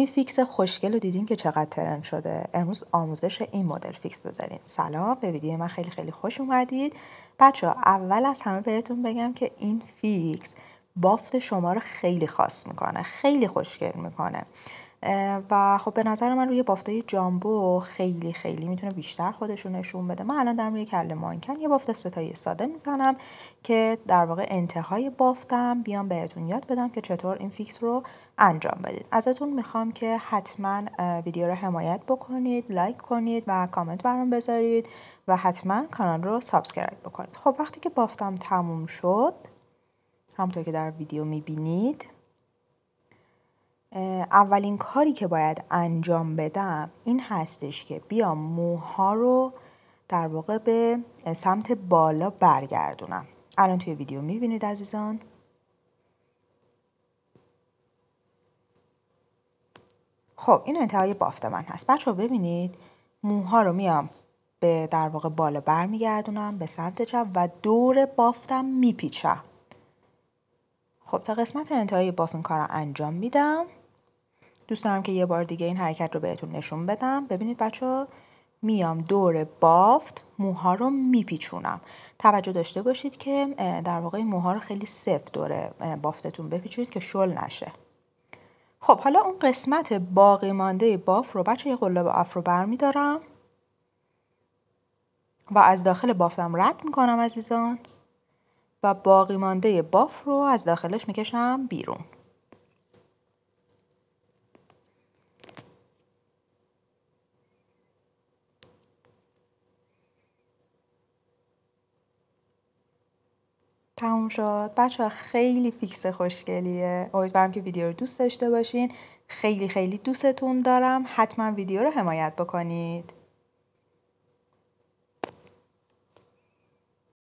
این فیکس خوشگل رو دیدین که چقدر ترند شده امروز آموزش این مدل فیکس رو داریم سلام به ویدیو من خیلی خیلی خوش اومدید بچه ها اول از همه بهتون بگم که این فیکس بافت شما رو خیلی خاص میکنه خیلی خوشگل میکنه و خب به نظر من روی بافته جامبو خیلی خیلی میتونه بیشتر خودش رو نشون بده من الان در روی کله مانکن یه بافت ستایی ساده میزنم که در واقع انتهای بافتم بیام بهتون یاد بدم که چطور این فیکس رو انجام بدید ازتون میخوام که حتما ویدیو رو حمایت بکنید لایک کنید و کامنت برام بذارید و حتما کانال رو سابسکرایب بکنید خب وقتی که بافتم تموم شد همونطور که در ویدیو میبینید اولین کاری که باید انجام بدم این هستش که بیام موها رو در واقع به سمت بالا برگردونم الان توی ویدیو میبینید عزیزان خب این انتهای بافت من هست بچه ببینید موها رو میام به در واقع بالا برمیگردونم به سمت چپ و دور بافتم میپیچم خب تا قسمت انتهای بافت این کار رو انجام میدم دوست دارم که یه بار دیگه این حرکت رو بهتون نشون بدم ببینید بچه میام دور بافت موها رو میپیچونم توجه داشته باشید که در واقع موها رو خیلی سفت دور بافتتون بپیچونید که شل نشه خب حالا اون قسمت باقی مانده باف رو بچه یه قلاب افرو برمیدارم و از داخل بافتم رد میکنم عزیزان و باقی مانده باف رو از داخلش میکشم بیرون تموم شد بچه ها خیلی فیکس خوشگلیه امیدوارم که ویدیو رو دوست داشته باشین خیلی خیلی دوستتون دارم حتما ویدیو رو حمایت بکنید